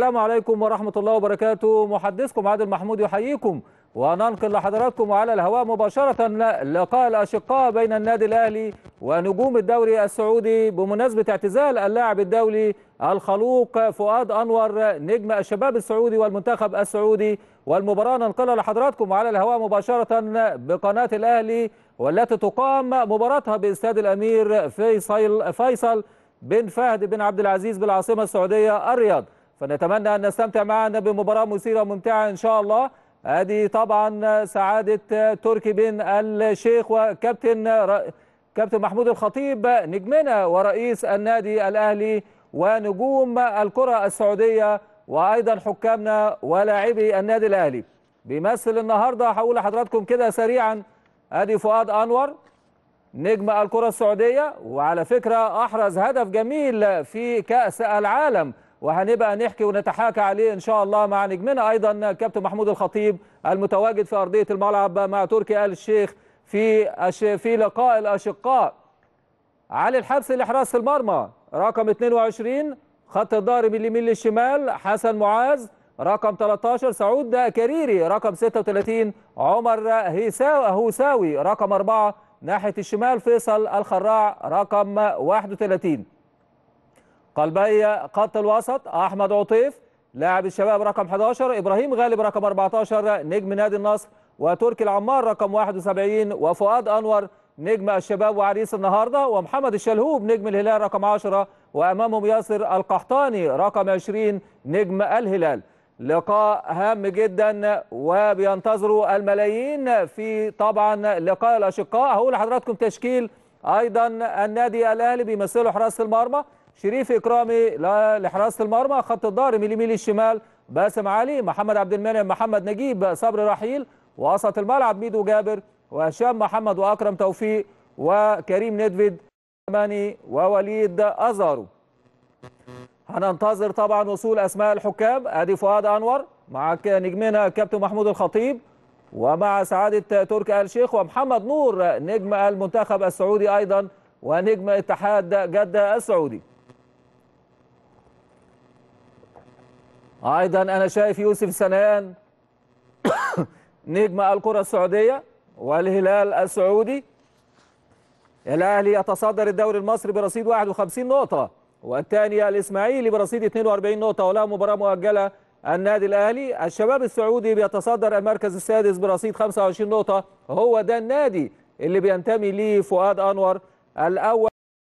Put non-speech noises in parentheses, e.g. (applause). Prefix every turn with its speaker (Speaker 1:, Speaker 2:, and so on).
Speaker 1: السلام عليكم ورحمة الله وبركاته محدثكم عادل محمود يحييكم وننقل لحضراتكم على الهواء مباشرة لقاء الأشقاء بين النادي الأهلي ونجوم الدوري السعودي بمناسبة اعتزال اللاعب الدولي الخلوق فؤاد أنور نجم الشباب السعودي والمنتخب السعودي والمباراة ننقلها لحضراتكم على الهواء مباشرة بقناة الأهلي والتي تقام مباراتها باستاد الأمير فيصل, فيصل بن فهد بن عبد العزيز بالعاصمة السعودية الرياض فنتمنى أن نستمتع معنا بمباراة مثيرة وممتعه إن شاء الله هذه طبعا سعادة تركي بن الشيخ وكابتن كابتن محمود الخطيب نجمنا ورئيس النادي الأهلي ونجوم الكرة السعودية وأيضا حكامنا ولاعبي النادي الأهلي بيمثل النهاردة هقول لحضراتكم كده سريعا أدي فؤاد أنور نجم الكرة السعودية وعلى فكرة أحرز هدف جميل في كأس العالم وهنبقى نحكي ونتحاكى عليه ان شاء الله مع نجمنا ايضا الكابتن محمود الخطيب المتواجد في ارضيه الملعب مع تركي ال الشيخ في أش... في لقاء الاشقاء علي الحبس لحراسه المرمى رقم 22 خط الظهر من اليمين للشمال حسن معاذ رقم 13 سعود كريري رقم 36 عمر هوساوي رقم 4 ناحيه الشمال فيصل الخراع رقم 31 قلبية خط الوسط أحمد عطيف لاعب الشباب رقم 11 إبراهيم غالب رقم 14 نجم نادي النصر وتركي العمار رقم 71 وفؤاد أنور نجم الشباب وعريس النهارده ومحمد الشلهوب نجم الهلال رقم 10 وامامهم ياسر القحطاني رقم 20 نجم الهلال لقاء هام جدا وبينتظروا الملايين في طبعا لقاء الاشقاء هقول لحضراتكم تشكيل ايضا النادي الاهلي بيمثله حراس المرمى شريف إكرامي لحراسة المرمى خط الظهر ميلي ميلي الشمال باسم علي محمد عبد المنعم محمد نجيب صبري رحيل وسط الملعب ميدو جابر وهشام محمد وأكرم توفيق وكريم ندفيد ماني ووليد أزارو هننتظر طبعا وصول أسماء الحكام أدي فؤاد أنور مع نجمنا كابتن محمود الخطيب ومع سعادة تركي آل شيخ ومحمد نور نجم المنتخب السعودي أيضا ونجم اتحاد جدة السعودي ايضا انا شايف يوسف سنان (coughs) نجم الكره السعوديه والهلال السعودي الاهلي يتصدر الدوري المصري برصيد 51 نقطه والثاني الاسماعيلي برصيد 42 نقطه ولا مباراه مؤجله النادي الاهلي الشباب السعودي بيتصدر المركز السادس برصيد 25 نقطه هو ده النادي اللي بينتمي ليه فؤاد انور الاول